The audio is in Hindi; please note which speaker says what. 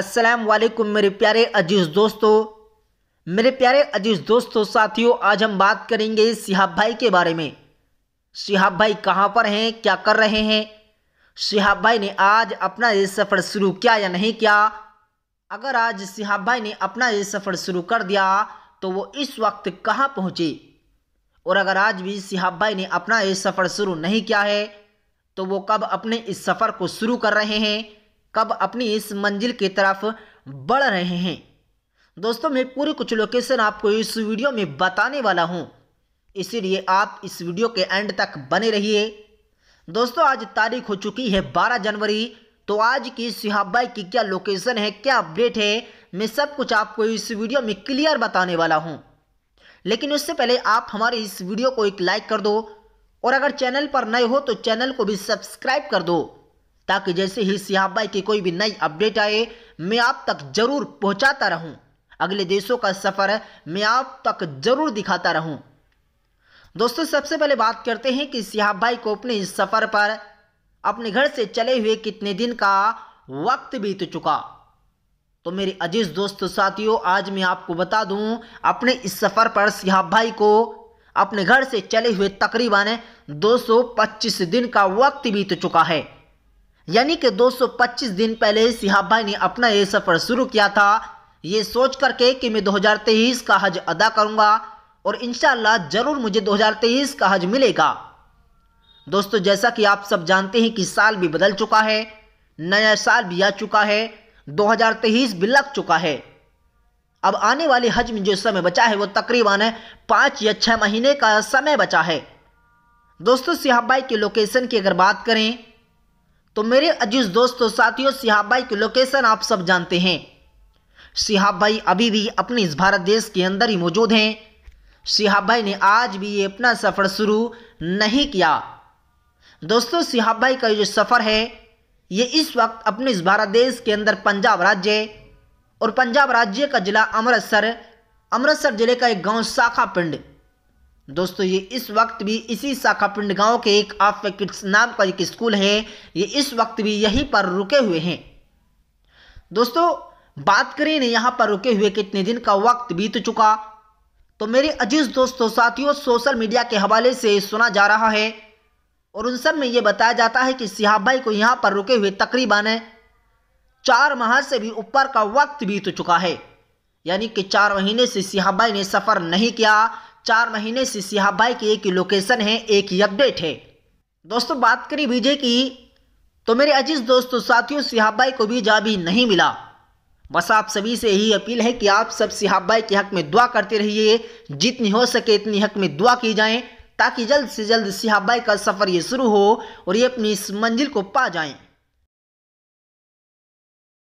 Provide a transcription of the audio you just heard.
Speaker 1: अस्सलाम वालेकुम मेरे प्यारे अजीज़ दोस्तों मेरे प्यारे अजीज़ दोस्तों साथियों आज हम बात करेंगे सिहाब भाई के बारे में सिहाब भाई कहाँ पर हैं क्या कर रहे हैं सिहाब भाई ने आज अपना ये सफ़र शुरू किया या नहीं किया अगर आज सिहाब भाई ने अपना ये सफ़र शुरू कर दिया तो वो इस वक्त कहाँ पहुँचे और अगर आज भी सिहाब भाई ने अपना ये सफ़र शुरू नहीं किया है तो वो कब अपने इस सफ़र को शुरू कर रहे हैं कब अपनी इस मंजिल की तरफ बढ़ रहे हैं दोस्तों मैं पूरी कुछ लोकेशन आपको इस वीडियो में बताने वाला हूँ इसीलिए आप इस वीडियो के एंड तक बने रहिए दोस्तों आज तारीख हो चुकी है 12 जनवरी तो आज की सिहाबाई की क्या लोकेशन है क्या अपडेट है मैं सब कुछ आपको इस वीडियो में क्लियर बताने वाला हूँ लेकिन उससे पहले आप हमारे इस वीडियो को एक लाइक कर दो और अगर चैनल पर नए हो तो चैनल को भी सब्सक्राइब कर दो ताकि जैसे ही सिहाबाई की कोई भी नई अपडेट आए मैं आप तक जरूर पहुंचाता रहूं अगले देशों का सफ़र मैं आप तक जरूर दिखाता रहूं दोस्तों सबसे पहले बात करते हैं कि सिहाबाई को अपने इस सफ़र पर अपने घर से चले हुए कितने दिन का वक्त बीत चुका तो मेरे अजीज दोस्त साथियों आज मैं आपको बता दूं अपने इस सफ़र पर सिहाब भाई को अपने घर से चले हुए तकरीबन 225 दिन का वक्त बीत चुका है यानी कि 225 दिन पहले सिहाब भाई ने अपना ये सफ़र शुरू किया था ये सोच करके कि मैं 2023 का हज अदा करूँगा और इन ज़रूर मुझे 2023 का हज मिलेगा दोस्तों जैसा कि आप सब जानते हैं कि साल भी बदल चुका है नया साल भी आ चुका है 2023 भी लग चुका है अब आने वाले हज में जो समय बचा है वो तकरीबन पाँच या छः महीने का समय बचा है दोस्तों सिहाब भाई के लोकेशन की अगर बात करें तो मेरे अजीज दोस्तों साथियों सिहाब भाई की लोकेशन आप सब जानते हैं सिहाब भाई अभी भी अपने इस भारत देश के अंदर ही मौजूद हैं सिहाब भाई ने आज भी ये अपना सफ़र शुरू नहीं किया दोस्तों सिहाब भाई का जो सफ़र है ये इस वक्त अपने इस भारत देश के अंदर पंजाब राज्य और पंजाब राज्य का जिला अमृतसर अमृतसर जिले का एक गांव शाखा पिंड दोस्तों ये इस वक्त भी इसी शाखा पिंडगांव के एक ऑफ किड्स नाम का एक स्कूल है ये इस वक्त भी यहीं पर रुके हुए हैं दोस्तों बात करें ना यहाँ पर रुके हुए कितने दिन का वक्त बीत चुका तो मेरे अजीज दोस्तों साथियों सोशल मीडिया के हवाले से सुना जा रहा है और उन सब में ये बताया जाता है कि सिहाब भाई को यहाँ पर रुके हुए तकरीबन चार माह से भी ऊपर का वक्त बीत चुका है यानी कि चार महीने से सिहाबाई ने सफ़र नहीं किया चार महीने से सिहाबाई की एक ही लोकेशन है एक ही अपडेट है दोस्तों बात करें विजय की तो मेरे अजीज दोस्तों साथियों सिहाबाई को वीजा भी नहीं मिला बस आप सभी से यही अपील है कि आप सब सिहाबाई के हक में दुआ करते रहिए जितनी हो सके इतनी हक में दुआ की जाए ताकि जल्द से जल्द सिहाबाई का सफ़र ये शुरू हो और ये अपनी इस मंजिल को पा जाएं